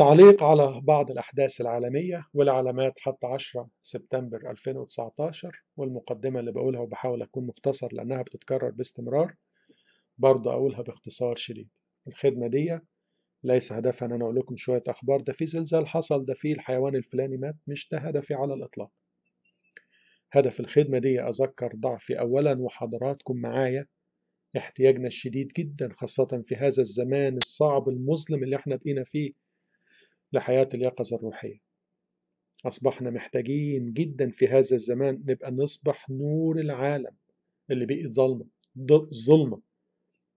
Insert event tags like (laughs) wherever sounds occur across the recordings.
تعليق على بعض الأحداث العالمية والعلامات حتى 10 سبتمبر 2019 والمقدمة اللي بقولها وبحاول أكون مختصر لأنها بتتكرر باستمرار برضه أقولها باختصار شديد الخدمة دي ليس هدفها أن أنا أقول لكم شوية أخبار ده في زلزال حصل ده في الحيوان الفلاني مات مش ده هدفي على الإطلاق هدف الخدمة دي أذكر ضعفي أولا وحضراتكم معايا احتياجنا الشديد جدا خاصة في هذا الزمان الصعب المظلم اللي احنا بقينا فيه لحياة اليقظة الروحية أصبحنا محتاجين جدا في هذا الزمان نبقى نصبح نور العالم اللي بقي ظلمة ظلمة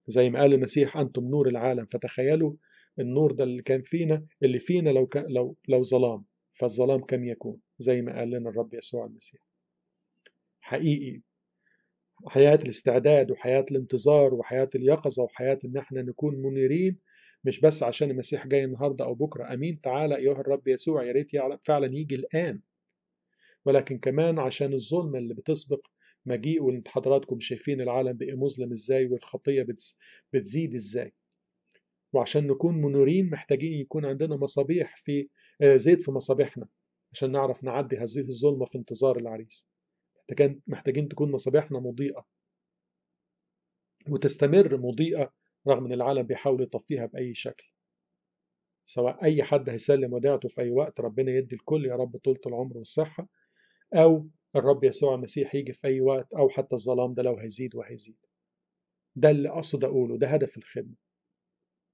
زي ما قال المسيح أنتم نور العالم فتخيلوا النور ده اللي كان فينا اللي فينا لو كان لو لو ظلام فالظلام كم يكون زي ما قال لنا الرب يسوع المسيح حقيقي حياة الاستعداد وحياة الانتظار وحياة اليقظة وحياة ان احنا نكون منيرين مش بس عشان المسيح جاي النهارده او بكره امين تعالى ايها الرب يسوع يا ريت فعلا يجي الان ولكن كمان عشان الظلمه اللي بتسبق مجيء وانت حضراتكم شايفين العالم بقى مظلم ازاي والخطيه بتزيد ازاي وعشان نكون منورين محتاجين يكون عندنا مصابيح في آه، زيت في مصابيحنا عشان نعرف نعدي هذه الظلمه في انتظار العريس محتاجين تكون مصابيحنا مضيئه وتستمر مضيئه رغم ان العالم بيحاول يطفيها باي شكل سواء اي حد هيسلم وديعته في اي وقت ربنا يدي الكل يا رب طولة العمر والصحة او الرب يسوع المسيح يجي في اي وقت او حتى الظلام ده لو هيزيد وهيزيد ده اللي اقصد اقوله ده هدف الخدمة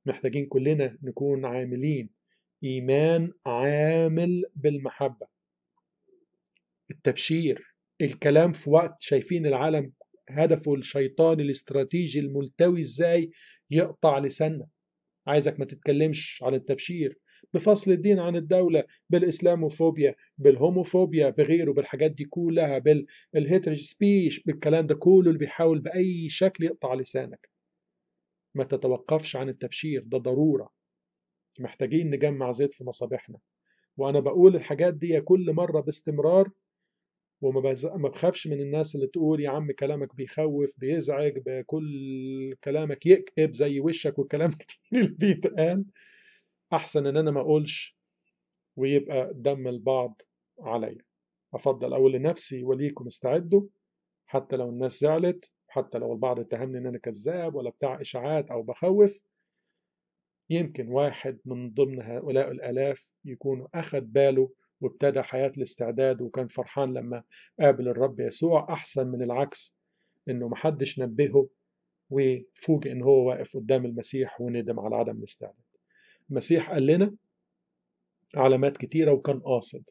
محتاجين كلنا نكون عاملين ايمان عامل بالمحبة التبشير الكلام في وقت شايفين العالم هدفه الشيطان الاستراتيجي الملتوي ازاي يقطع لساننا عايزك ما تتكلمش عن التبشير بفصل الدين عن الدولة بالإسلاموفوبيا بالهوموفوبيا بغيره بالحاجات دي كلها بالهيترج سبيش بالكلام ده كله اللي بيحاول بأي شكل يقطع لسانك ما تتوقفش عن التبشير ده ضرورة محتاجين نجمع زيت في مصابيحنا وأنا بقول الحاجات دي كل مرة باستمرار وما بز... ما بخافش من الناس اللي تقول يا عم كلامك بيخوف بيزعج بكل كلامك يكئب زي وشك والكلام (laughs) كتير اللي بيتقال احسن ان انا ما اقولش ويبقى دم البعض عليا افضل اقول لنفسي وليكم استعدوا حتى لو الناس زعلت حتى لو البعض اتهمني ان انا كذاب ولا بتاع اشاعات او بخوف يمكن واحد من ضمن هؤلاء الالاف يكون اخد باله وابتدى حياة الاستعداد وكان فرحان لما قابل الرب يسوع أحسن من العكس إنه محدش نبهه وفوجئ إن هو واقف قدام المسيح وندم على عدم الاستعداد المسيح قال لنا علامات كتيرة وكان قاصد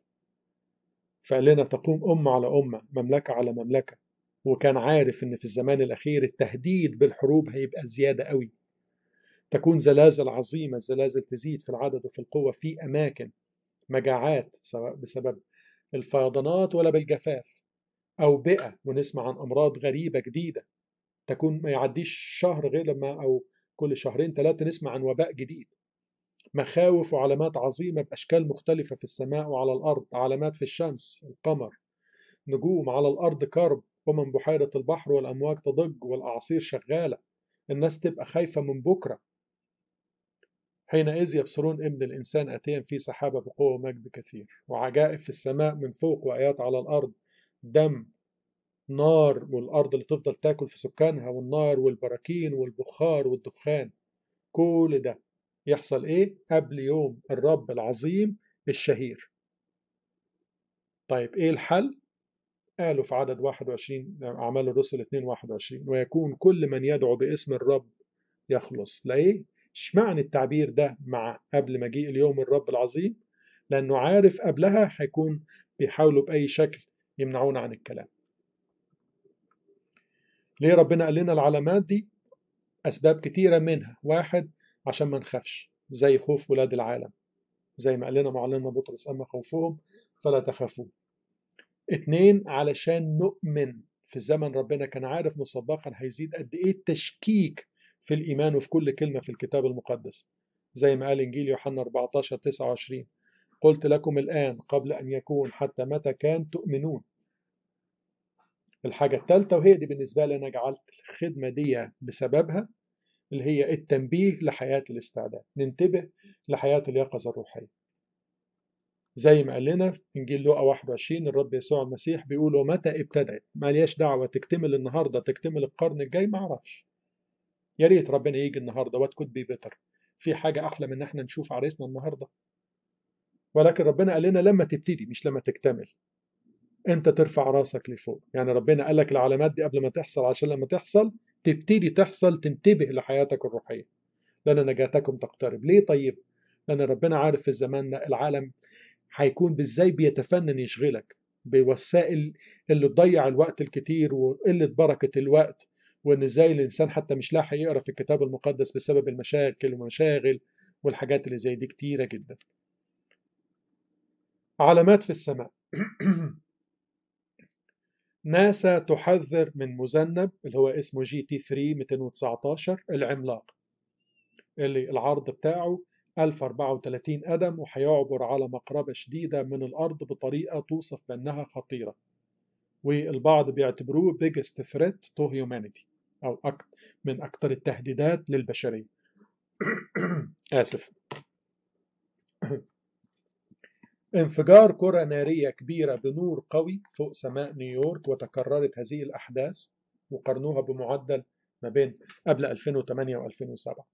فقال لنا تقوم أمة على أمة مملكة على مملكة وكان عارف إن في الزمان الأخير التهديد بالحروب هيبقى زيادة قوي تكون زلازل عظيمة الزلازل تزيد في العدد وفي القوة في أماكن مجاعات سواء بسبب الفيضانات ولا بالجفاف أوبئة ونسمع عن أمراض غريبة جديدة تكون ما يعديش شهر غير لما أو كل شهرين ثلاثة نسمع عن وباء جديد مخاوف وعلامات عظيمة بأشكال مختلفة في السماء وعلى الأرض علامات في الشمس القمر نجوم على الأرض كرب ومن بحيرة البحر والأمواج تضج والأعاصير شغالة الناس تبقى خايفة من بكرة حينئذ يبصرون ابن إيه الإنسان آتيا في سحابة بقوة ومجد كثير وعجائب في السماء من فوق وآيات على الأرض دم نار والأرض اللي تفضل تاكل في سكانها والنار والبراكين والبخار والدخان كل ده يحصل إيه قبل يوم الرب العظيم الشهير طيب إيه الحل؟ قالوا في عدد 21 أعمال الرسل 2 21 ويكون كل من يدعو باسم الرب يخلص لإيه؟ اشمعنى التعبير ده مع قبل مجيء اليوم الرب العظيم لانه عارف قبلها هيكون بيحاولوا باي شكل يمنعونا عن الكلام ليه ربنا قال لنا العلامات دي اسباب كتيره منها واحد عشان ما نخافش زي خوف ولاد العالم زي ما قال لنا معلمنا بطرس اما خوفهم فلا تخافوا اتنين علشان نؤمن في زمن ربنا كان عارف مسبقا هيزيد قد ايه التشكيك في الإيمان وفي كل كلمة في الكتاب المقدس زي ما قال إنجيل يوحنا 14 29 قلت لكم الآن قبل أن يكون حتى متى كان تؤمنون الحاجة الثالثة وهي دي بالنسبة لي أنا جعلت الخدمة دي بسببها اللي هي التنبيه لحياة الاستعداد ننتبه لحياة اليقظة الروحية زي ما قال لنا في انجيل لوقا 21 الرب يسوع المسيح بيقول ومتى ابتدأت مالياش دعوه تكتمل النهارده تكتمل القرن الجاي ما اعرفش يا ريت ربنا يجي النهارده وات كود بي بيتر في حاجه احلى من ان احنا نشوف عريسنا النهارده ولكن ربنا قال لنا لما تبتدي مش لما تكتمل انت ترفع راسك لفوق يعني ربنا قال لك العلامات دي قبل ما تحصل عشان لما تحصل تبتدي تحصل تنتبه لحياتك الروحيه لان نجاتكم تقترب ليه طيب لان ربنا عارف في زماننا العالم هيكون ازاي بيتفنن يشغلك بوسائل اللي تضيع الوقت الكتير وقله بركه الوقت وان ازاي الانسان حتى مش لاحق يقرا في الكتاب المقدس بسبب المشاكل ومشاغل والحاجات اللي زي دي كتيره جدا علامات في السماء (clears throat) ناسا تحذر من مذنب اللي هو اسمه جي تي 3 219 العملاق اللي العرض بتاعه 1034 قدم وهيعبر على مقربة شديدة من الأرض بطريقة توصف بأنها خطيرة والبعض بيعتبروه biggest threat to humanity أو أكتر من أكثر التهديدات للبشرية (clears throat) آسف (clears throat) انفجار كرة نارية كبيرة بنور قوي فوق سماء نيويورك وتكررت هذه الأحداث وقارنوها بمعدل ما بين قبل 2008 و 2007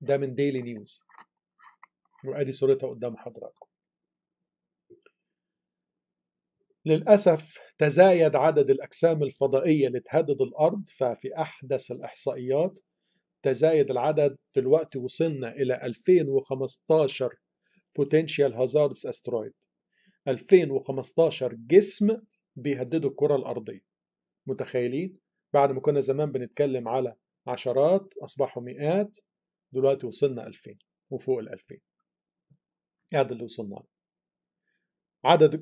ده من ديلي نيوز وادي صورتها قدام حضراتكم للأسف تزايد عدد الأجسام الفضائية اللي تهدد الأرض ففي أحدث الإحصائيات تزايد العدد دلوقتي وصلنا إلى 2015 potential hazards asteroid 2015 جسم بيهددوا الكرة الأرضية متخيلين؟ بعد ما كنا زمان بنتكلم على عشرات أصبحوا مئات دلوقتي وصلنا 2000 وفوق ال 2000 هذا اللي وصلنا له عدد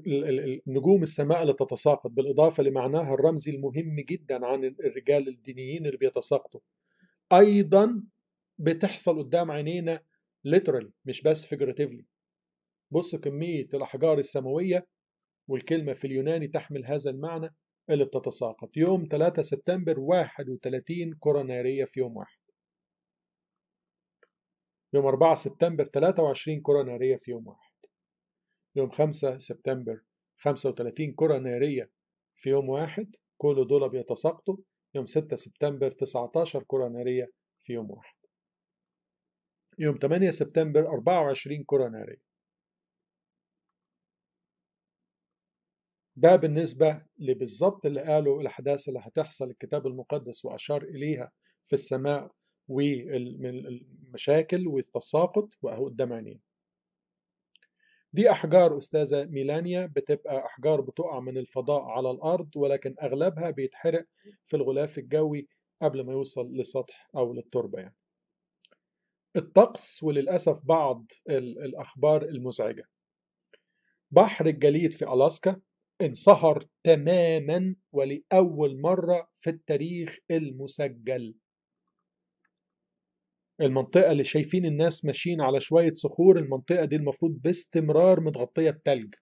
نجوم السماء اللي تتساقط بالإضافة لمعناها الرمزي المهم جدا عن الرجال الدينيين اللي بيتساقطوا أيضا بتحصل قدام عينينا ليترال مش بس فيجراتيفلي بص كمية الأحجار السماوية والكلمة في اليوناني تحمل هذا المعنى اللي بتتساقط يوم 3 سبتمبر 31 كرة نارية في يوم واحد يوم 4 سبتمبر 23 كرة نارية في يوم واحد يوم 5 سبتمبر 35 كرة نارية في يوم واحد كل دول بيتساقطوا يوم 6 سبتمبر 19 كرة نارية في يوم واحد يوم 8 سبتمبر 24 كرة نارية ده بالنسبة لبالظبط اللي قالوا الأحداث اللي هتحصل الكتاب المقدس وأشار إليها في السماء والمشاكل والتساقط وأهو قدام عينينا دي أحجار أستاذة ميلانيا بتبقى أحجار بتقع من الفضاء على الأرض ولكن أغلبها بيتحرق في الغلاف الجوي قبل ما يوصل لسطح أو للتربة يعني. الطقس وللأسف بعض الأخبار المزعجة بحر الجليد في ألاسكا انصهر تماما ولأول مرة في التاريخ المسجل المنطقة اللي شايفين الناس ماشيين على شوية صخور المنطقة دي المفروض باستمرار متغطية بتلج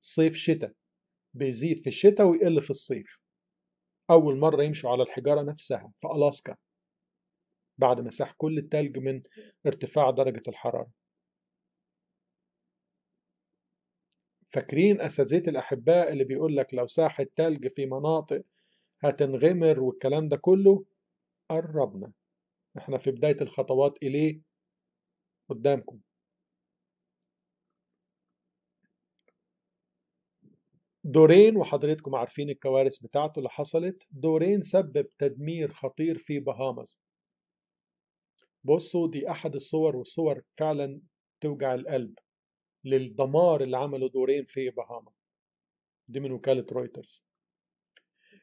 صيف شتاء بيزيد في الشتاء ويقل في الصيف أول مرة يمشوا على الحجارة نفسها في ألاسكا بعد ما ساح كل التلج من ارتفاع درجة الحرارة فاكرين أساتذة الأحباء اللي بيقول لك لو ساح التلج في مناطق هتنغمر والكلام ده كله قربنا احنا في بداية الخطوات إليه قدامكم دورين وحضرتكم عارفين الكوارث بتاعته اللي حصلت دورين سبب تدمير خطير في بهامز بصوا دي أحد الصور والصور فعلا توجع القلب للدمار اللي عمله دورين في بهاما دي من وكالة رويترز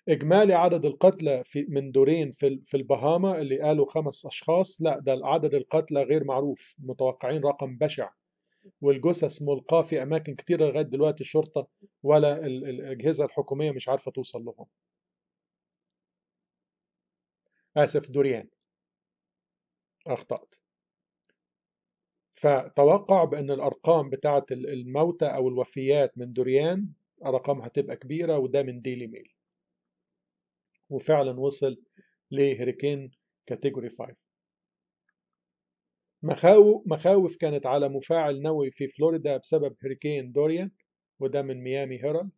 إجمالي عدد القتلى في من دورين في في البهاما اللي قالوا خمس أشخاص لا ده عدد القتلى غير معروف متوقعين رقم بشع والجثث ملقاة في أماكن كتيرة لغاية دلوقتي الشرطة ولا الأجهزة الحكومية مش عارفة توصل لهم آسف دوريان أخطأت فتوقع بأن الأرقام بتاعة الموتى أو الوفيات من دوريان رقمها هتبقى كبيرة وده من ديلي ميل وفعلا وصل لهريكين كاتيجوري 5 مخاوف كانت على مفاعل نووي في فلوريدا بسبب هريكين دوريان وده من ميامي هيرالد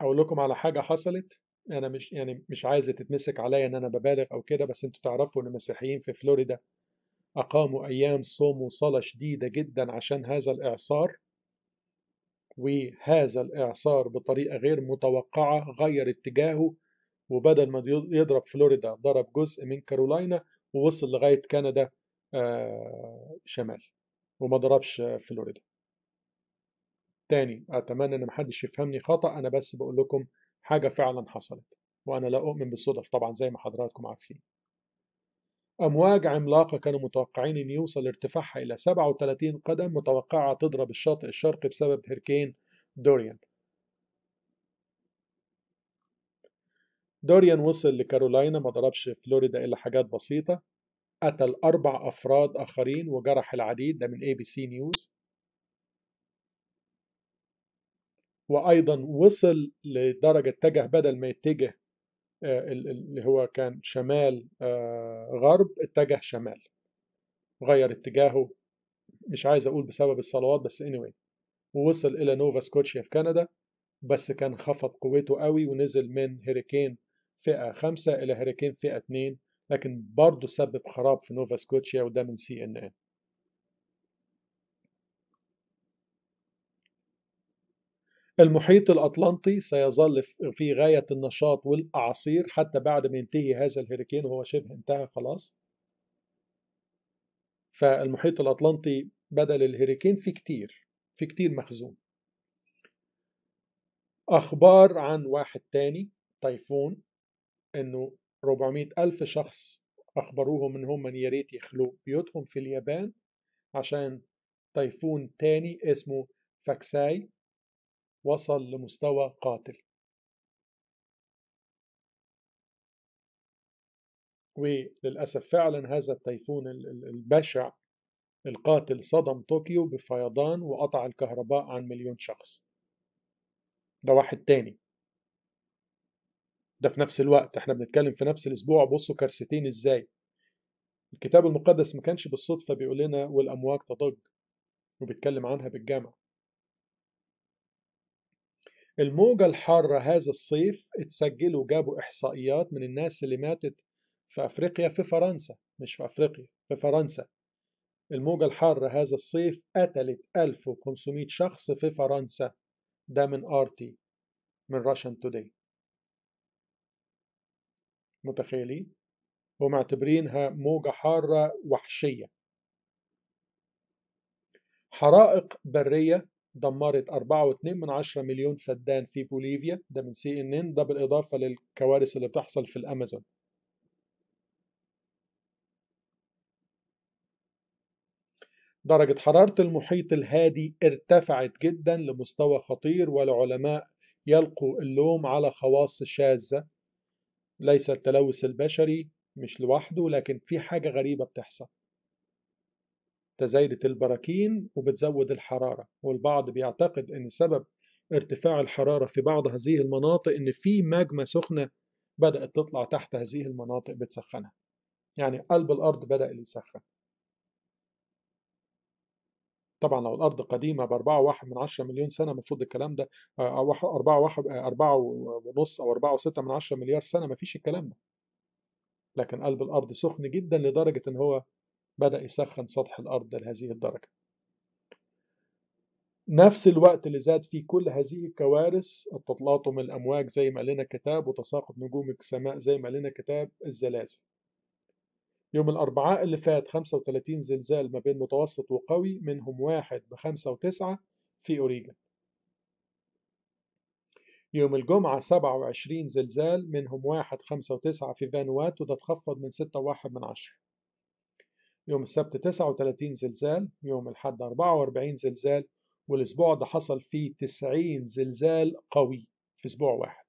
اقول لكم على حاجه حصلت انا مش يعني مش عايز تتمسك عليا ان انا ببالغ او كده بس انتوا تعرفوا ان المسيحيين في فلوريدا اقاموا ايام صوم وصلاه شديده جدا عشان هذا الاعصار وهذا الإعصار بطريقة غير متوقعة غير اتجاهه وبدل ما يضرب فلوريدا ضرب جزء من كارولاينا ووصل لغاية كندا آه، شمال وما ضربش فلوريدا تاني أتمنى إن محدش يفهمني خطأ أنا بس بقول لكم حاجة فعلا حصلت وأنا لا أؤمن بالصدف طبعا زي ما حضراتكم عارفين أمواج عملاقة كانوا متوقعين أن يوصل ارتفاعها إلى 37 قدم متوقعة تضرب الشاطئ الشرقي بسبب هركين دوريان دوريان وصل لكارولاينا ما ضربش فلوريدا إلا حاجات بسيطة قتل أربع أفراد آخرين وجرح العديد ده من اي بي سي نيوز وأيضا وصل لدرجة اتجه بدل ما يتجه آه، اللي هو كان شمال آه، غرب اتجه شمال غير اتجاهه مش عايز اقول بسبب الصلوات بس anyway ووصل الى نوفا سكوتشيا في كندا بس كان خفض قوته قوي ونزل من هيريكين فئة خمسة إلى هيريكين فئة اتنين لكن برضه سبب خراب في نوفا سكوتشيا وده من سي ان ان المحيط الأطلنطي سيظل في غاية النشاط والأعاصير حتى بعد ما ينتهي هذا الهريكين وهو شبه انتهى خلاص فالمحيط الأطلنطي بدل الهريكين في كتير في كتير مخزون أخبار عن واحد تاني طيفون إنه 400 ألف شخص أخبروهم أنهم هم يا ريت يخلوا بيوتهم في اليابان عشان طيفون تاني اسمه فاكساي وصل لمستوى قاتل وللأسف فعلا هذا التيفون البشع القاتل صدم طوكيو بفيضان وقطع الكهرباء عن مليون شخص ده واحد تاني ده في نفس الوقت احنا بنتكلم في نفس الاسبوع بصوا كارثتين ازاي الكتاب المقدس ما كانش بالصدفه بيقول لنا والامواج تضج وبيتكلم عنها بالجمع الموجة الحارة هذا الصيف اتسجلوا جابوا إحصائيات من الناس اللي ماتت في أفريقيا في فرنسا مش في أفريقيا في فرنسا الموجة الحارة هذا الصيف قتلت 1500 شخص في فرنسا ده من آرتي من راشن توداي متخيلين؟ هم موجة حارة وحشية حرائق برية دمرت 4.2 مليون فدان في بوليفيا ده من سي ان ان ده بالاضافه للكوارث اللي بتحصل في الامازون درجة حرارة المحيط الهادي ارتفعت جدا لمستوى خطير والعلماء يلقوا اللوم على خواص شاذة ليس التلوث البشري مش لوحده لكن في حاجة غريبة بتحصل تزايدة البراكين وبتزود الحرارة والبعض بيعتقد أن سبب ارتفاع الحرارة في بعض هذه المناطق أن في ماجما سخنة بدأت تطلع تحت هذه المناطق بتسخنها يعني قلب الأرض بدأ يسخن طبعا لو الارض قديمه ب 4.1 من 10 مليون سنه المفروض الكلام ده او 4.1 4 ونص او 4.6 من 10 مليار سنه مفيش الكلام ده لكن قلب الارض سخن جدا لدرجه ان هو بدأ يسخن سطح الأرض لهذه الدرجة نفس الوقت اللي زاد فيه كل هذه الكوارث التطلاطم الأمواج زي ما لنا كتاب وتساقط نجوم السماء زي ما لنا كتاب الزلازل يوم الأربعاء اللي فات 35 زلزال ما بين متوسط وقوي منهم واحد بخمسة وتسعة في أوريجن يوم الجمعة 27 زلزال منهم واحد خمسة وتسعة في فانوات وده تخفض من ستة واحد من عشرة يوم السبت 39 زلزال يوم الحد 44 زلزال والاسبوع ده حصل فيه 90 زلزال قوي في اسبوع واحد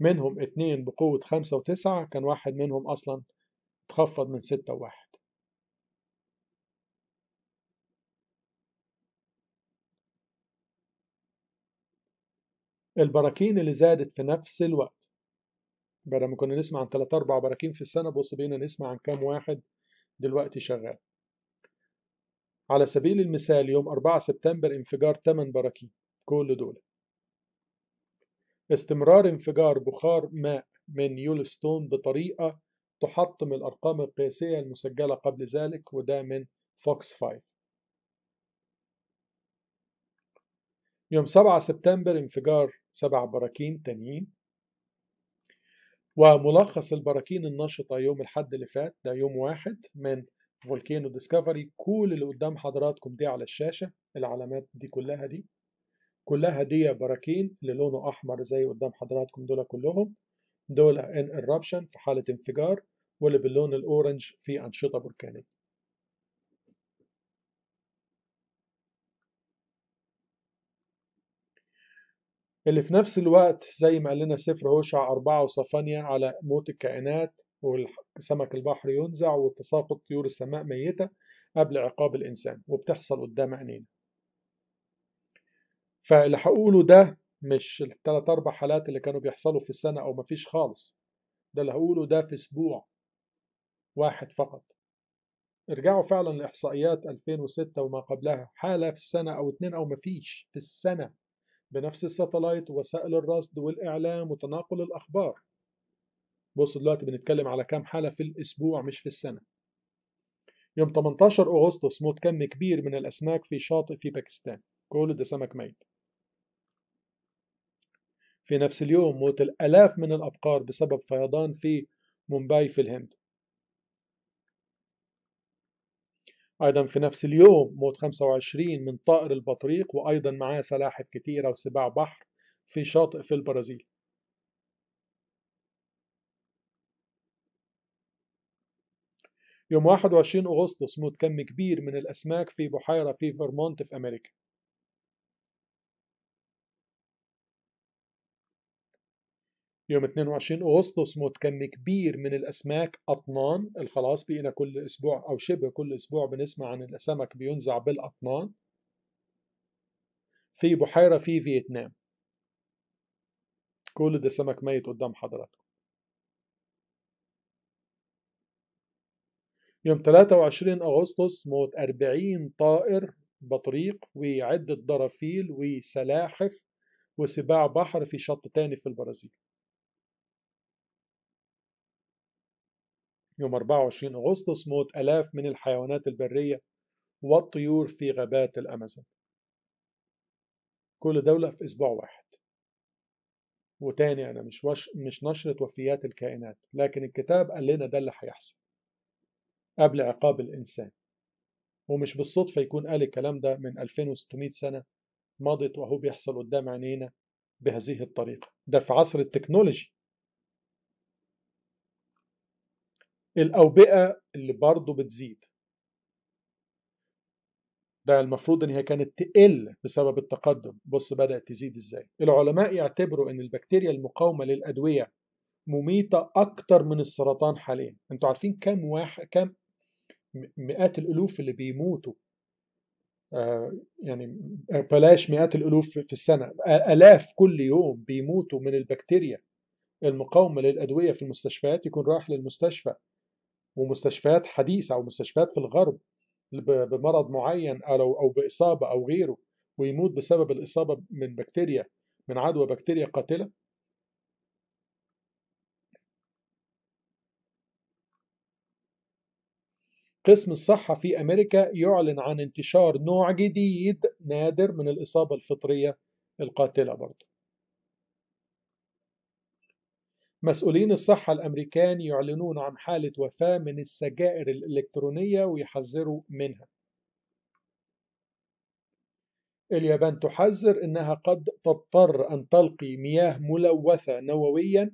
منهم اتنين بقوة خمسة وتسعة كان واحد منهم أصلا تخفض من ستة وواحد البراكين اللي زادت في نفس الوقت بدل ما كنا نسمع عن 3 4 براكين في السنة بص بينا نسمع عن كام واحد دلوقتي شغال على سبيل المثال يوم 4 سبتمبر انفجار 8 براكين كل دول استمرار انفجار بخار ماء من يولستون بطريقة تحطم الأرقام القياسية المسجلة قبل ذلك وده من فوكس 5 يوم 7 سبتمبر انفجار سبع براكين تانيين وملخص البراكين النشطة يوم الحد اللي فات ده يوم واحد من فولكينو ديسكفري كل اللي قدام حضراتكم دي على الشاشة العلامات دي كلها دي كلها دي براكين اللي لونه أحمر زي قدام حضراتكم دول كلهم دول ان eruption في حالة انفجار واللي باللون الأورنج في أنشطة بركانية اللي في نفس الوقت زي ما قال لنا سفر هوشع أربعة وصفانيا على موت الكائنات والسمك البحر ينزع وتساقط طيور السماء ميتة قبل عقاب الإنسان وبتحصل قدام عينينا فاللي هقوله ده مش الثلاث أربع حالات اللي كانوا بيحصلوا في السنة أو مفيش خالص ده اللي هقوله ده في أسبوع واحد فقط ارجعوا فعلا لإحصائيات 2006 وما قبلها حالة في السنة أو اتنين أو مفيش في السنة بنفس الساتلايت وسائل الرصد والإعلام وتناقل الأخبار بصوا دلوقتي بنتكلم على كام حالة في الأسبوع مش في السنة يوم 18 أغسطس موت كم كبير من الأسماك في شاطئ في باكستان كل ده سمك ميت في نفس اليوم موت الآلاف من الأبقار بسبب فيضان في مومباي في الهند أيضا في نفس اليوم موت 25 من طائر البطريق وأيضا معاه سلاحف كثيرة وسباع بحر في شاطئ في البرازيل يوم 21 أغسطس موت كم كبير من الأسماك في بحيرة في فيرمونت في أمريكا يوم 22 أغسطس موت كم كبير من الأسماك أطنان الخلاص بقينا كل أسبوع أو شبه كل أسبوع بنسمع عن السمك بينزع بالأطنان في بحيرة في فيتنام كل ده سمك ميت قدام حضراتكم يوم 23 أغسطس موت 40 طائر بطريق وعدة ضرافيل وسلاحف وسباع بحر في شط تاني في البرازيل يوم 24 أغسطس موت آلاف من الحيوانات البرية والطيور في غابات الأمازون كل دولة في أسبوع واحد وتاني أنا مش, وش مش نشرة وفيات الكائنات لكن الكتاب قال لنا ده اللي هيحصل قبل عقاب الإنسان ومش بالصدفة يكون قال الكلام ده من 2600 سنة مضت وهو بيحصل قدام عينينا بهذه الطريقة ده في عصر التكنولوجي الأوبئة اللي برضه بتزيد ده المفروض ان هي كانت تقل بسبب التقدم بص بدأت تزيد ازاي العلماء يعتبروا ان البكتيريا المقاومة للأدوية مميتة أكتر من السرطان حاليا انتوا عارفين كم واحد كم مئات الألوف اللي بيموتوا آه يعني بلاش مئات الألوف في السنة آلاف كل يوم بيموتوا من البكتيريا المقاومة للأدوية في المستشفيات يكون راح للمستشفى ومستشفيات حديثه او مستشفيات في الغرب بمرض معين او او باصابه او غيره ويموت بسبب الاصابه من بكتيريا من عدوى بكتيريا قاتله قسم الصحة في أمريكا يعلن عن انتشار نوع جديد نادر من الإصابة الفطرية القاتلة برضه مسؤولين الصحة الأمريكان يعلنون عن حالة وفاة من السجائر الإلكترونية ويحذروا منها اليابان تحذر أنها قد تضطر أن تلقي مياه ملوثة نوويا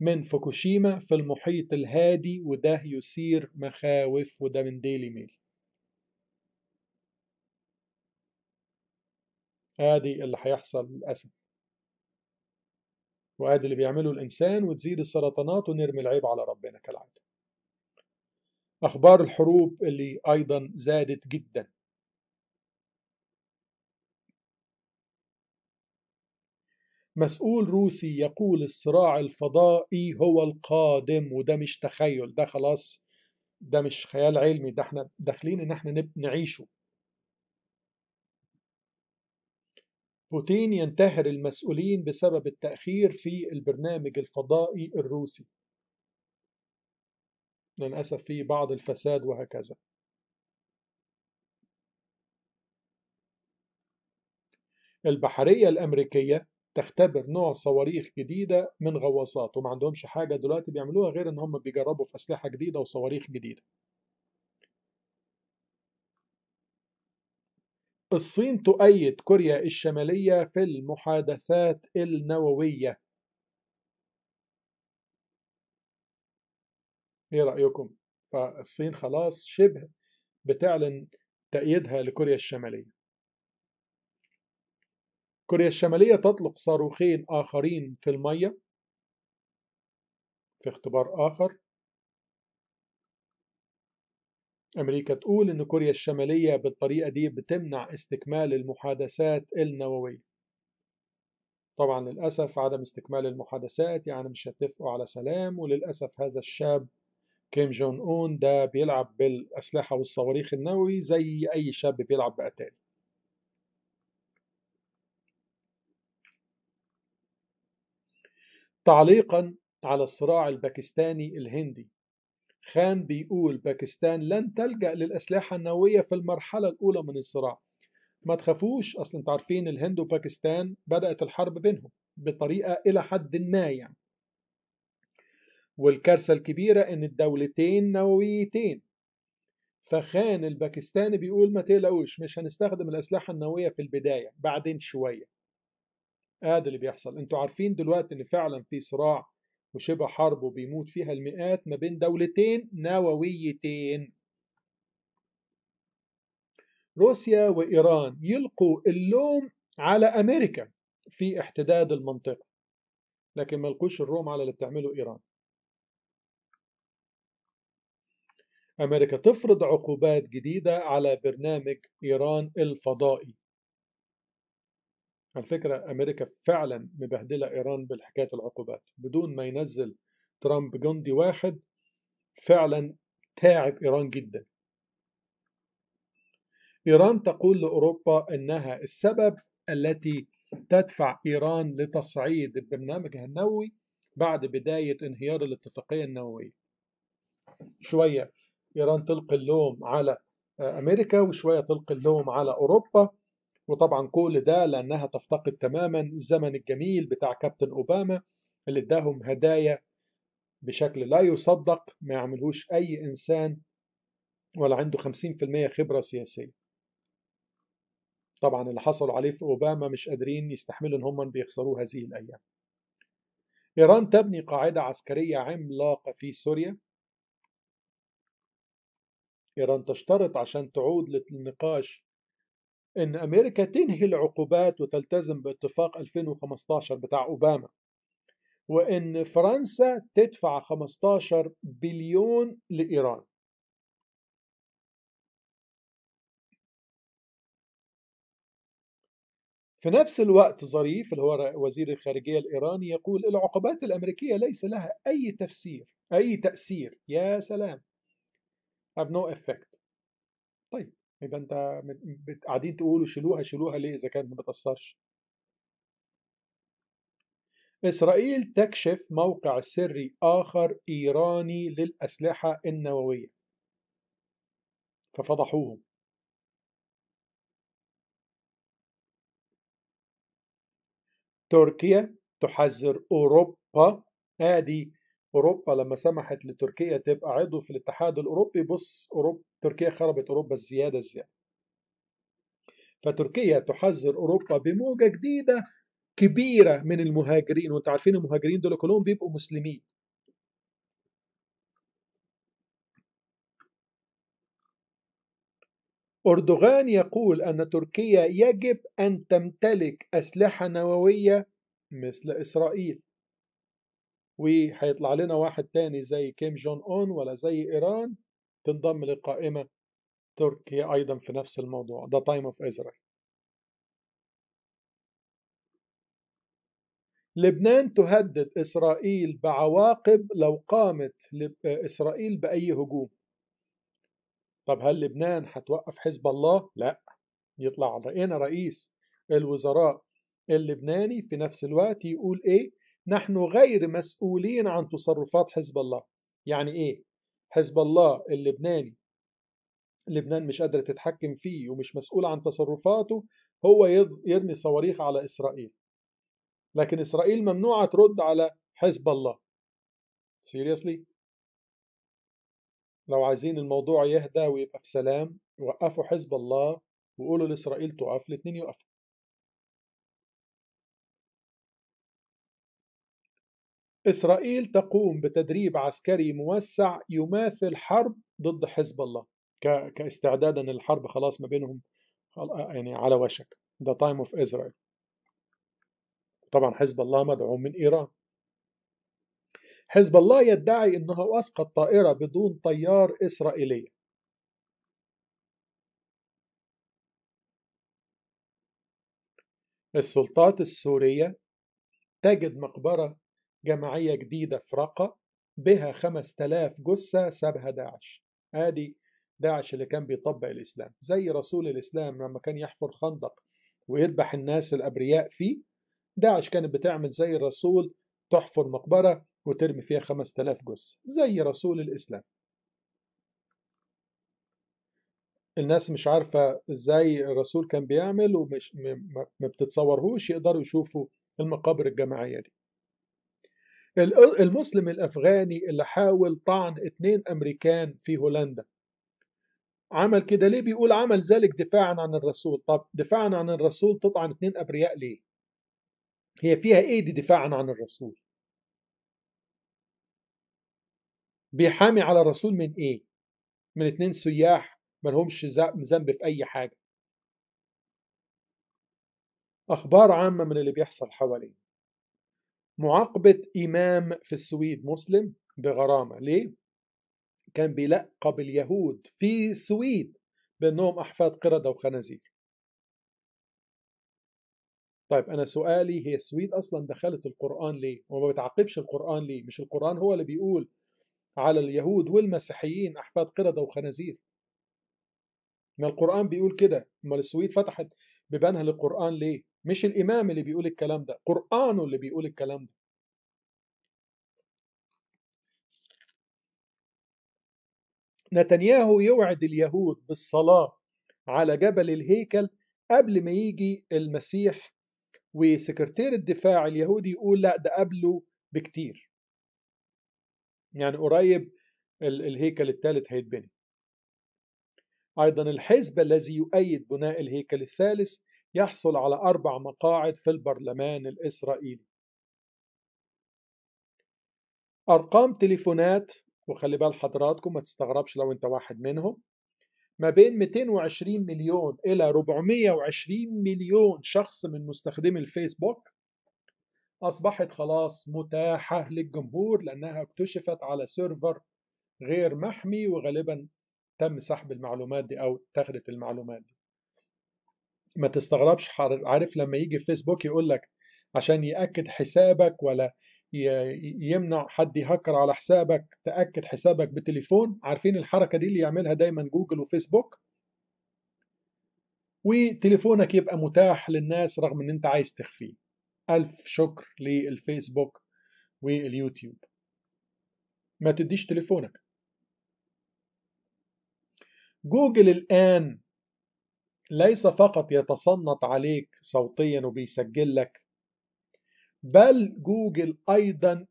من فوكوشيما في المحيط الهادي وده يثير مخاوف وده من ديلي ميل ادي اللي هيحصل للاسف وادي اللي بيعمله الانسان وتزيد السرطانات ونرمي العيب على ربنا كالعاده اخبار الحروب اللي ايضا زادت جدا مسؤول روسي يقول الصراع الفضائي هو القادم وده مش تخيل ده خلاص ده مش خيال علمي ده احنا داخلين ان احنا نعيشه بوتين ينتهر المسؤولين بسبب التأخير في البرنامج الفضائي الروسي للأسف في بعض الفساد وهكذا البحرية الأمريكية تختبر نوع صواريخ جديدة من غواصات وما عندهمش حاجة دلوقتي بيعملوها غير إن هم بيجربوا في أسلحة جديدة وصواريخ جديدة الصين تؤيد كوريا الشمالية في المحادثات النووية ايه رأيكم؟ فالصين خلاص شبه بتعلن تأييدها لكوريا الشمالية كوريا الشمالية تطلق صاروخين آخرين في المية في اختبار آخر أمريكا تقول أن كوريا الشمالية بالطريقة دي بتمنع استكمال المحادثات النووية طبعا للأسف عدم استكمال المحادثات يعني مش هتفقوا على سلام وللأسف هذا الشاب كيم جون اون ده بيلعب بالأسلحة والصواريخ النووي زي أي شاب بيلعب بأتاري تعليقا على الصراع الباكستاني الهندي خان بيقول باكستان لن تلجأ للأسلحة النووية في المرحلة الأولى من الصراع ما تخافوش أصلا عارفين الهند وباكستان بدأت الحرب بينهم بطريقة إلى حد ما يعني والكارثة الكبيرة إن الدولتين نوويتين فخان الباكستاني بيقول ما تقلقوش مش هنستخدم الأسلحة النووية في البداية بعدين شوية هذا آه، اللي بيحصل انتوا عارفين دلوقتي ان فعلا في صراع وشبه حرب وبيموت فيها المئات ما بين دولتين نوويتين روسيا وإيران يلقوا اللوم على أمريكا في احتداد المنطقة لكن ما يلقوش الروم على اللي بتعمله إيران أمريكا تفرض عقوبات جديدة على برنامج إيران الفضائي على فكرة أمريكا فعلا مبهدلة إيران بالحكاية العقوبات بدون ما ينزل ترامب جندي واحد فعلا تاعب إيران جدا إيران تقول لأوروبا أنها السبب التي تدفع إيران لتصعيد برنامجها النووي بعد بداية انهيار الاتفاقية النووية شوية إيران تلقي اللوم على أمريكا وشوية تلقي اللوم على أوروبا وطبعا كل ده لأنها تفتقد تماما الزمن الجميل بتاع كابتن أوباما اللي اداهم هدايا بشكل لا يصدق ما يعملهوش أي إنسان ولا عنده 50% خبرة سياسية طبعا اللي حصلوا عليه في أوباما مش قادرين يستحملوا إن هم بيخسروه هذه الأيام إيران تبني قاعدة عسكرية عملاقة في سوريا إيران تشترط عشان تعود للنقاش ان امريكا تنهي العقوبات وتلتزم باتفاق 2015 بتاع اوباما وان فرنسا تدفع 15 بليون لايران في نفس الوقت ظريف اللي هو وزير الخارجيه الايراني يقول العقوبات الامريكيه ليس لها اي تفسير اي تاثير يا سلام have no effect طيب يبقى انت قاعدين تقولوا شيلوها شيلوها ليه اذا كانت ما بتاثرش اسرائيل تكشف موقع سري اخر ايراني للاسلحه النوويه ففضحوهم تركيا تحذر اوروبا ادي اوروبا لما سمحت لتركيا تبقى عضو في الاتحاد الاوروبي بص اوروبا تركيا خربت اوروبا الزياده الزياده فتركيا تحذر اوروبا بموجه جديده كبيره من المهاجرين وانتوا عارفين المهاجرين دول كلهم بيبقوا مسلمين أردوغان يقول أن تركيا يجب أن تمتلك أسلحة نووية مثل إسرائيل وهيطلع لنا واحد تاني زي كيم جون اون ولا زي ايران تنضم لقائمه تركيا ايضا في نفس الموضوع ده تايم اوف اسرائيل لبنان تهدد اسرائيل بعواقب لو قامت اسرائيل باي هجوم طب هل لبنان هتوقف حزب الله لا يطلع رأينا رئيس الوزراء اللبناني في نفس الوقت يقول ايه نحن غير مسؤولين عن تصرفات حزب الله يعني ايه حزب الله اللبناني لبنان مش قادرة تتحكم فيه ومش مسؤول عن تصرفاته هو يرمي صواريخ على إسرائيل لكن إسرائيل ممنوعة ترد على حزب الله سيريسلي لو عايزين الموضوع يهدى ويبقى في سلام وقفوا حزب الله وقولوا لإسرائيل تقف الاثنين يقفوا إسرائيل تقوم بتدريب عسكري موسع يماثل حرب ضد حزب الله كاستعدادا للحرب خلاص ما بينهم يعني على وشك ذا تايم اوف إسرائيل طبعا حزب الله مدعوم من إيران حزب الله يدعي أنه أسقط طائرة بدون طيار إسرائيلية السلطات السورية تجد مقبرة جماعية جديدة في رقة بها 5000 جثة سابها داعش ادي داعش اللي كان بيطبق الإسلام زي رسول الإسلام لما كان يحفر خندق ويذبح الناس الأبرياء فيه داعش كانت بتعمل زي الرسول تحفر مقبرة وترمي فيها 5000 جثة زي رسول الإسلام الناس مش عارفة ازاي الرسول كان بيعمل ومش ما بتتصورهوش يقدروا يشوفوا المقابر الجماعية دي المسلم الأفغاني اللي حاول طعن اتنين أمريكان في هولندا عمل كده ليه بيقول عمل ذلك دفاعا عن الرسول طب دفاعا عن الرسول تطعن اتنين أبرياء ليه هي فيها ايه دي دفاعا عن الرسول بيحامي على الرسول من ايه من اتنين سياح ملهمش ذنب في اي حاجه اخبار عامه من اللي بيحصل حوالينا معاقبة إمام في السويد مسلم بغرامة ليه؟ كان بيلقب اليهود في السويد بأنهم أحفاد قردة وخنازير طيب أنا سؤالي هي السويد أصلا دخلت القرآن ليه؟ وما بتعاقبش القرآن ليه؟ مش القرآن هو اللي بيقول على اليهود والمسيحيين أحفاد قردة وخنازير ما القرآن بيقول كده أمال السويد فتحت ببانها للقرآن ليه؟ مش الامام اللي بيقول الكلام ده قرانه اللي بيقول الكلام ده نتنياهو يوعد اليهود بالصلاه على جبل الهيكل قبل ما يجي المسيح وسكرتير الدفاع اليهودي يقول لا ده قبله بكتير يعني قريب الهيكل الثالث هيتبني ايضا الحزب الذي يؤيد بناء الهيكل الثالث يحصل على أربع مقاعد في البرلمان الإسرائيلي أرقام تليفونات وخلي بال حضراتكم ما تستغربش لو أنت واحد منهم ما بين 220 مليون إلى 420 مليون شخص من مستخدمي الفيسبوك أصبحت خلاص متاحة للجمهور لأنها اكتشفت على سيرفر غير محمي وغالبا تم سحب المعلومات دي أو اتخذت المعلومات دي ما تستغربش عارف لما يجي فيسبوك يقول لك عشان ياكد حسابك ولا يمنع حد يهكر على حسابك تاكد حسابك بتليفون عارفين الحركه دي اللي يعملها دايما جوجل وفيسبوك وتليفونك يبقى متاح للناس رغم ان انت عايز تخفيه الف شكر للفيسبوك واليوتيوب ما تديش تليفونك جوجل الان ليس فقط يتصنت عليك صوتيا وبيسجل لك بل جوجل أيضا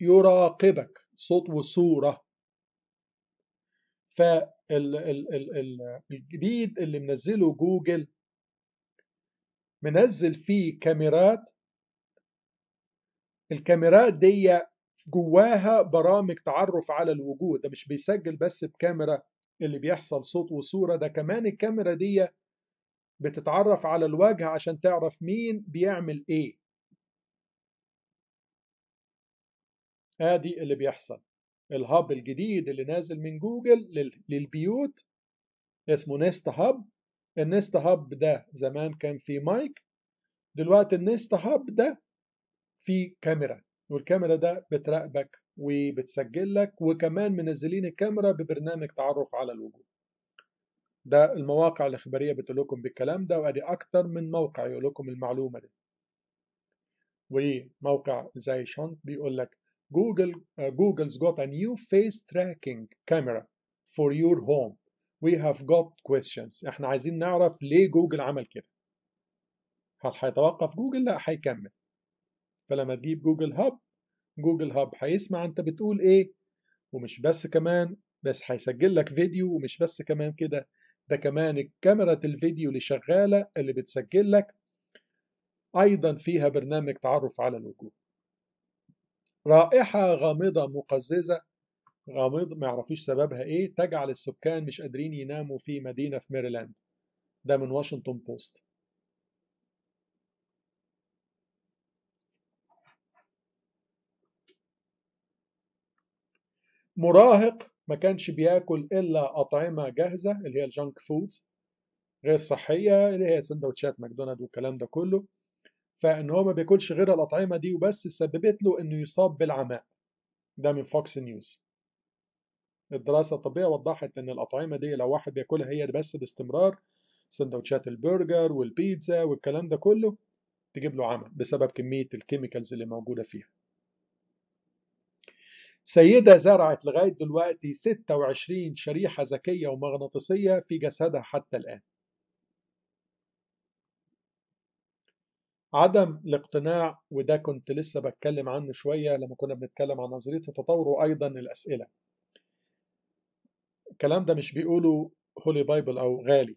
يراقبك صوت وصورة فالجديد اللي منزله جوجل منزل فيه كاميرات الكاميرات دي جواها برامج تعرف على الوجود ده مش بيسجل بس بكاميرا اللي بيحصل صوت وصورة ده كمان الكاميرا دي بتتعرف على الوجه عشان تعرف مين بيعمل ايه ادي اللي بيحصل الهاب الجديد اللي نازل من جوجل للبيوت اسمه نيست هاب النيست هاب ده زمان كان فيه مايك دلوقتي النيست هاب ده فيه كاميرا والكاميرا ده بتراقبك وبتسجل لك وكمان منزلين الكاميرا ببرنامج تعرف على الوجود ده المواقع الاخباريه بتقول لكم بالكلام ده وادي اكتر من موقع يقول لكم المعلومه دي وموقع زي شونت بيقول لك جوجل جوجل's got a new face tracking camera for your home we have got questions احنا عايزين نعرف ليه جوجل عمل كده هل هيتوقف جوجل لا هيكمل فلما تجيب جوجل هاب جوجل هاب هيسمع انت بتقول ايه ومش بس كمان بس هيسجل لك فيديو ومش بس كمان كده ده كمان الكاميرا الفيديو اللي شغاله اللي بتسجل لك ايضا فيها برنامج تعرف على الوجوه رائحه غامضه مقززه غامض ما يعرفوش سببها ايه تجعل السكان مش قادرين يناموا في مدينه في ميريلاند ده من واشنطن بوست مراهق ما كانش بياكل الا اطعمه جاهزه اللي هي الجانك فودز غير صحيه اللي هي سندوتشات ماكدونالد والكلام ده كله فان هو ما بياكلش غير الاطعمه دي وبس سببت له انه يصاب بالعماء ده من فوكس نيوز الدراسه الطبيه وضحت ان الاطعمه دي لو واحد بياكلها هي بس باستمرار سندوتشات البرجر والبيتزا والكلام ده كله تجيب له عمى بسبب كميه الكيميكالز اللي موجوده فيها سيدة زرعت لغاية دلوقتي 26 شريحة ذكية ومغناطيسية في جسدها حتى الآن عدم الاقتناع وده كنت لسه بتكلم عنه شوية لما كنا بنتكلم عن نظرية التطور وأيضا الأسئلة الكلام ده مش بيقوله هولي بايبل أو غالي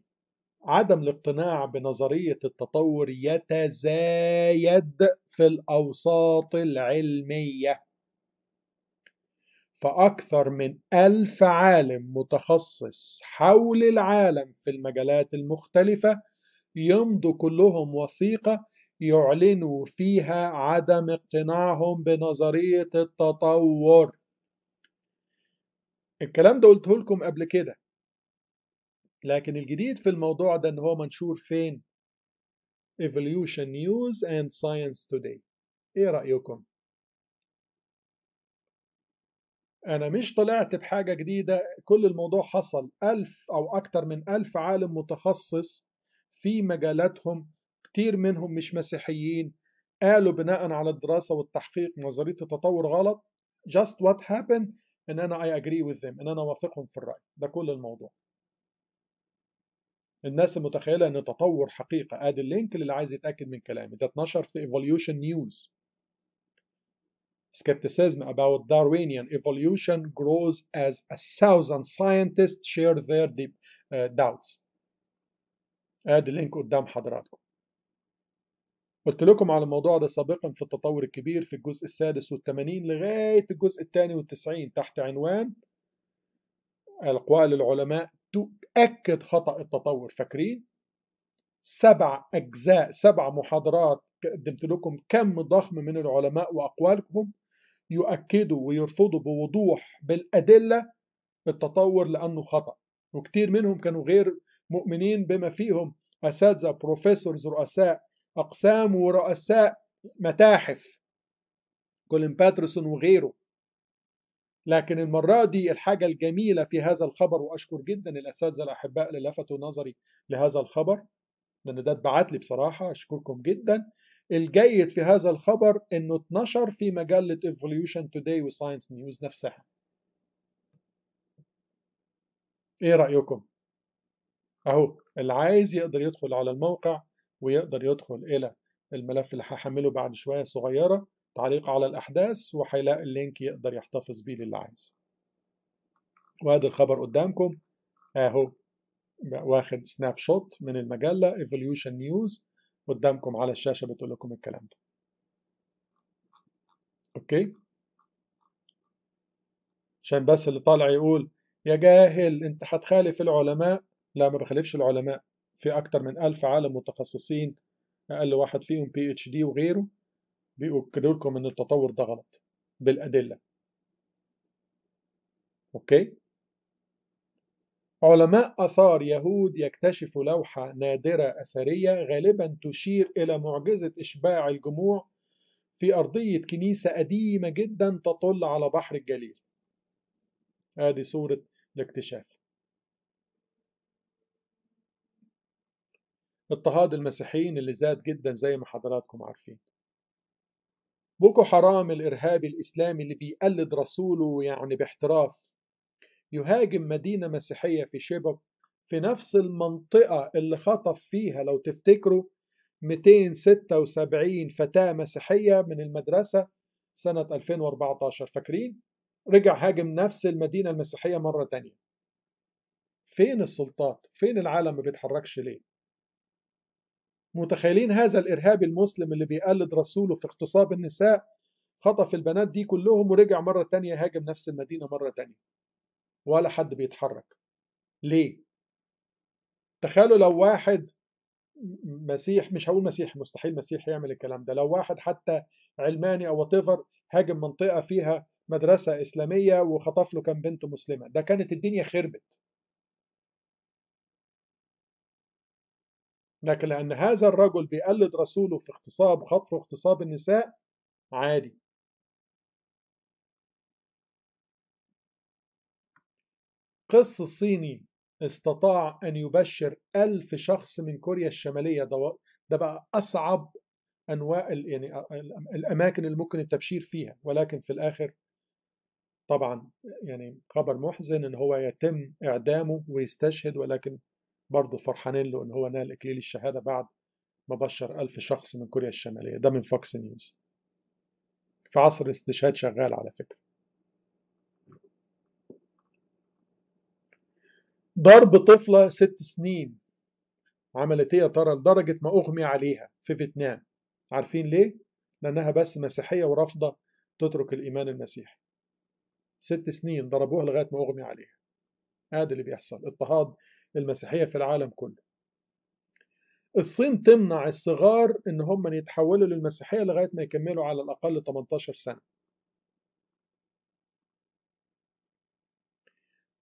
عدم الاقتناع بنظرية التطور يتزايد في الأوساط العلمية فأكثر من ألف عالم متخصص حول العالم في المجالات المختلفة يمضوا كلهم وثيقة يعلنوا فيها عدم اقتناعهم بنظرية التطور الكلام ده قلته لكم قبل كده لكن الجديد في الموضوع ده ان هو منشور فين Evolution News and Science Today ايه رأيكم أنا مش طلعت بحاجة جديدة كل الموضوع حصل ألف أو أكتر من ألف عالم متخصص في مجالاتهم كتير منهم مش مسيحيين قالوا بناء على الدراسة والتحقيق نظرية التطور غلط just what happened ان انا I agree with them ان انا وافقهم في الرأي ده كل الموضوع الناس المتخيلة ان التطور حقيقة ادي اللينك اللي عايز يتأكد من كلامي ده اتنشر في Evolution News skepticism about Darwinian evolution grows as a thousand scientists share their deep uh, doubts ادي اللينك قدام حضراتكم قلت لكم على الموضوع ده سابقا في التطور الكبير في الجزء السادس والثمانين لغاية الجزء الثاني والتسعين تحت عنوان أقوال العلماء تؤكد خطأ التطور فاكرين سبع أجزاء سبع محاضرات قدمت لكم كم ضخم من العلماء وأقوالهم يؤكدوا ويرفضوا بوضوح بالأدلة التطور لأنه خطأ وكثير منهم كانوا غير مؤمنين بما فيهم أساتذة بروفيسورز رؤساء أقسام ورؤساء متاحف كولين باترسون وغيره لكن المرة دي الحاجة الجميلة في هذا الخبر وأشكر جدا الأساتذة الأحباء اللي لفتوا نظري لهذا الخبر لأن ده اتبعت لي بصراحة أشكركم جدا الجيد في هذا الخبر انه اتنشر في مجله Evolution Today وساينس نيوز نفسها ايه رايكم اهو اللي عايز يقدر يدخل على الموقع ويقدر يدخل الى الملف اللي هحمله بعد شويه صغيره تعليق على الاحداث وهيلاقي اللينك يقدر يحتفظ بيه للي عايز وهذا الخبر قدامكم اهو واخد سناب شوت من المجله Evolution News قدامكم على الشاشة بتقول لكم الكلام ده اوكي عشان بس اللي طالع يقول يا جاهل انت هتخالف العلماء لا ما بخالفش العلماء في اكتر من ألف عالم متخصصين اقل واحد فيهم بي اتش دي وغيره بيؤكدوا لكم ان التطور ده غلط بالادله اوكي علماء آثار يهود يكتشفوا لوحة نادرة أثرية غالبا تشير إلى معجزة إشباع الجموع في أرضية كنيسة قديمة جدا تطل على بحر الجليل هذه صورة الاكتشاف اضطهاد المسيحيين اللي زاد جدا زي ما حضراتكم عارفين بوكو حرام الإرهابي الإسلامي اللي بيقلد رسوله يعني باحتراف يهاجم مدينة مسيحية في شيبك في نفس المنطقة اللي خطف فيها لو تفتكروا 276 فتاة مسيحية من المدرسة سنة 2014 فاكرين؟ رجع هاجم نفس المدينة المسيحية مرة تانية فين السلطات؟ فين العالم ما بيتحركش ليه؟ متخيلين هذا الإرهابي المسلم اللي بيقلد رسوله في اغتصاب النساء خطف البنات دي كلهم ورجع مرة تانية هاجم نفس المدينة مرة تانية ولا حد بيتحرك ليه تخيلوا لو واحد مسيح مش هقول مسيح مستحيل مسيح يعمل الكلام ده لو واحد حتى علماني او واتيفر هاجم منطقه فيها مدرسه اسلاميه وخطف له كام بنت مسلمه ده كانت الدنيا خربت لكن لان هذا الرجل بيقلد رسوله في اغتصاب خطف واغتصاب النساء عادي قس صيني استطاع أن يبشر ألف شخص من كوريا الشمالية ده, ده بقى أصعب أنواع يعني الأماكن اللي ممكن التبشير فيها ولكن في الآخر طبعا يعني خبر محزن ان هو يتم اعدامه ويستشهد ولكن برضه فرحانين له ان هو نال اكليل الشهاده بعد ما بشر ألف شخص من كوريا الشماليه ده من فوكس نيوز في عصر الاستشهاد شغال على فكره ضرب طفلة ست سنين عملت ايه يا ترى لدرجة ما أغمي عليها في فيتنام عارفين ليه؟ لأنها بس مسيحية ورافضة تترك الإيمان المسيحي ست سنين ضربوها لغاية ما أغمي عليها هذا اللي بيحصل اضطهاد المسيحية في العالم كله الصين تمنع الصغار ان هم يتحولوا للمسيحيه لغايه ما يكملوا على الاقل 18 سنه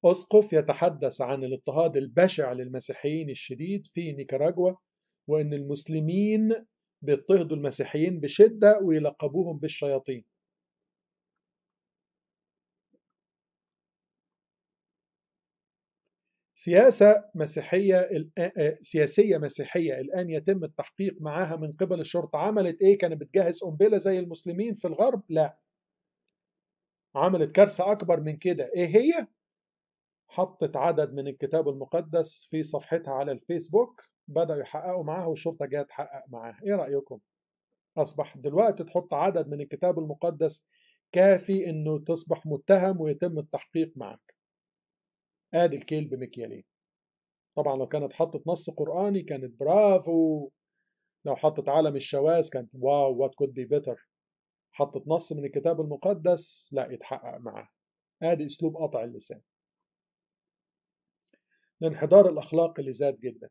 أسقف يتحدث عن الاضطهاد البشع للمسيحيين الشديد في نيكاراغوا وأن المسلمين بيضطهدوا المسيحيين بشدة ويلقبوهم بالشياطين سياسة مسيحية سياسية مسيحية الآن يتم التحقيق معاها من قبل الشرطة عملت إيه؟ كانت بتجهز قنبلة زي المسلمين في الغرب؟ لا عملت كارثة أكبر من كده إيه هي؟ حطت عدد من الكتاب المقدس في صفحتها على الفيسبوك بدأوا يحققوا معاها والشرطة جاية تحقق معاها إيه رأيكم؟ أصبح دلوقتي تحط عدد من الكتاب المقدس كافي إنه تصبح متهم ويتم التحقيق معك آدي الكيل بمكيالين طبعا لو كانت حطت نص قرآني كانت برافو لو حطت عالم الشواذ كانت واو وات كود بي بيتر حطت نص من الكتاب المقدس لا يتحقق معاه ادي اسلوب قطع اللسان الانحدار الأخلاقي اللي زاد جدا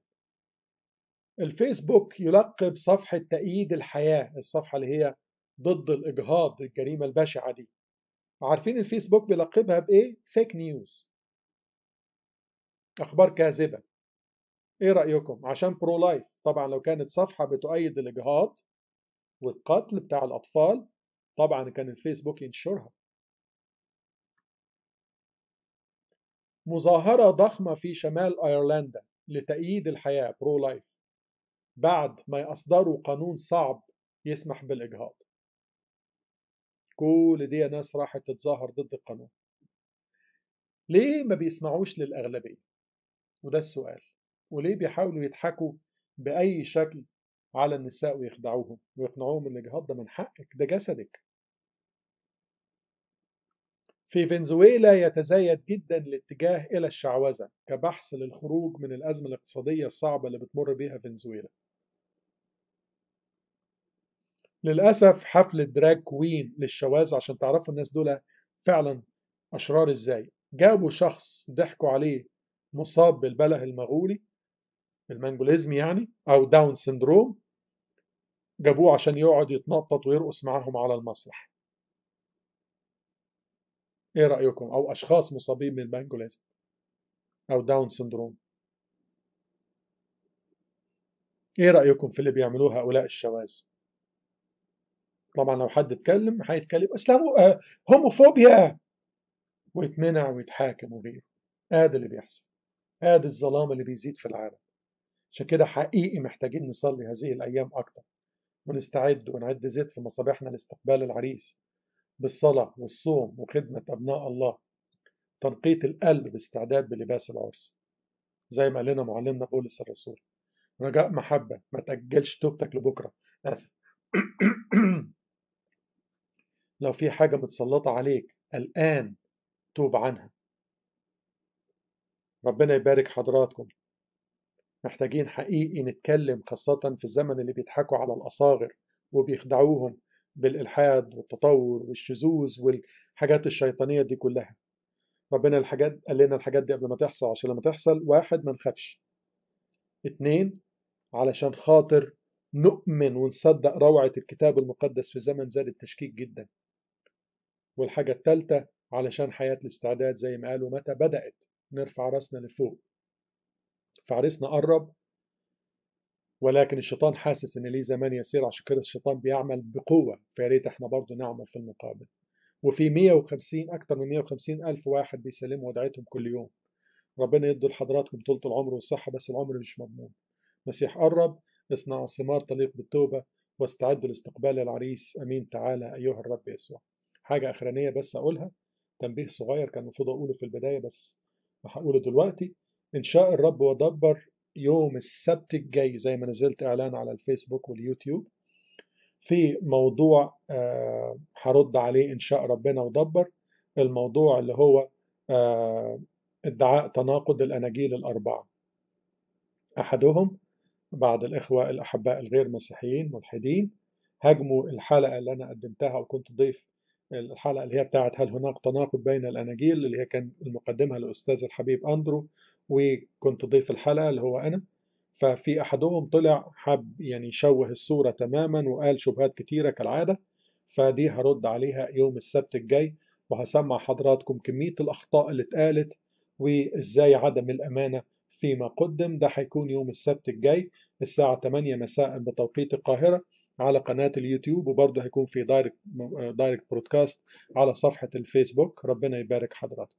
الفيسبوك يلقب صفحة تأييد الحياة الصفحة اللي هي ضد الإجهاض الجريمة البشعة دي عارفين الفيسبوك بيلقبها بإيه؟ فيك نيوز أخبار كاذبة إيه رأيكم؟ عشان برو لايف طبعا لو كانت صفحة بتؤيد الإجهاض والقتل بتاع الأطفال طبعا كان الفيسبوك ينشرها مظاهرة ضخمة في شمال أيرلندا لتأييد الحياة برو لايف بعد ما أصدروا قانون صعب يسمح بالإجهاض كل دي ناس راحت تتظاهر ضد القانون ليه ما بيسمعوش للأغلبية وده السؤال وليه بيحاولوا يضحكوا بأي شكل على النساء ويخدعوهم ويقنعوهم ان الاجهاض ده من حقك ده جسدك في فنزويلا يتزايد جدا الاتجاه إلى الشعوذة كبحث للخروج من الأزمة الاقتصادية الصعبة اللي بتمر بيها فنزويلا للأسف حفل دراج كوين للشواذ عشان تعرفوا الناس دول فعلا أشرار إزاي جابوا شخص ضحكوا عليه مصاب بالبله المغولي المانجوليزم يعني أو داون سندروم جابوه عشان يقعد يتنطط ويرقص معاهم على المسرح ايه رايكم او اشخاص مصابين بالبانجوليزم او داون سندروم ايه رايكم في اللي بيعملوه هؤلاء الشواذ طبعا لو حد اتكلم هيتكلم اسلام آه هوموفوبيا ويتمنع ويتحاكم وغيره هذا اللي بيحصل هذا الظلام اللي بيزيد في العالم عشان كده حقيقي محتاجين نصلي هذه الايام اكتر ونستعد ونعد زيت في مصابيحنا لاستقبال العريس بالصلاة والصوم وخدمة أبناء الله تنقية القلب باستعداد بلباس العرس زي ما قال لنا معلمنا بولس الرسول رجاء محبة ما تأجلش توبتك لبكرة آسف (clears throat) لو في حاجة متسلطة عليك الآن توب عنها ربنا يبارك حضراتكم محتاجين حقيقي نتكلم خاصة في الزمن اللي بيضحكوا على الأصاغر وبيخدعوهم بالإلحاد والتطور والشذوذ والحاجات الشيطانية دي كلها ربنا الحاجات قال لنا الحاجات دي قبل ما تحصل عشان لما تحصل واحد ما نخافش اتنين علشان خاطر نؤمن ونصدق روعة الكتاب المقدس في زمن زاد التشكيك جدا والحاجة التالتة علشان حياة الاستعداد زي ما قالوا متى بدأت نرفع راسنا لفوق فعريسنا قرب ولكن الشيطان حاسس ان ليه زمان يسير عشان كده الشيطان بيعمل بقوه فيا ريت احنا برضه نعمل في المقابل وفي 150 اكتر من 150 الف واحد بيسلموا ودعيتهم كل يوم ربنا يدي لحضراتكم طولة العمر والصحة بس العمر مش مضمون مسيح قرب اصنعوا ثمار تليق بالتوبة واستعدوا لاستقبال العريس أمين تعالى أيها الرب يسوع حاجة أخرانية بس أقولها تنبيه صغير كان المفروض أقوله في البداية بس هقوله دلوقتي إن شاء الرب ودبر يوم السبت الجاي زي ما نزلت اعلان على الفيسبوك واليوتيوب في موضوع آه هرد عليه ان شاء ربنا ودبر الموضوع اللي هو آه ادعاء تناقض الاناجيل الاربعه احدهم بعض الاخوه الاحباء الغير مسيحيين ملحدين هاجموا الحلقه اللي انا قدمتها وكنت ضيف الحلقه اللي هي بتاعت هل هناك تناقض بين الاناجيل اللي هي كان المقدمها الاستاذ الحبيب اندرو وكنت ضيف الحلقه اللي هو انا ففي احدهم طلع حب يعني يشوه الصوره تماما وقال شبهات كتيره كالعاده فدي هرد عليها يوم السبت الجاي وهسمع حضراتكم كميه الاخطاء اللي اتقالت وازاي عدم الامانه فيما قدم ده هيكون يوم السبت الجاي الساعه 8 مساء بتوقيت القاهره على قناه اليوتيوب وبرضه هيكون في دايركت دايركت برودكاست على صفحه الفيسبوك ربنا يبارك حضراتكم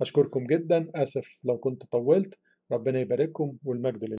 اشكركم جدا اسف لو كنت طولت ربنا يبارككم والمجد لله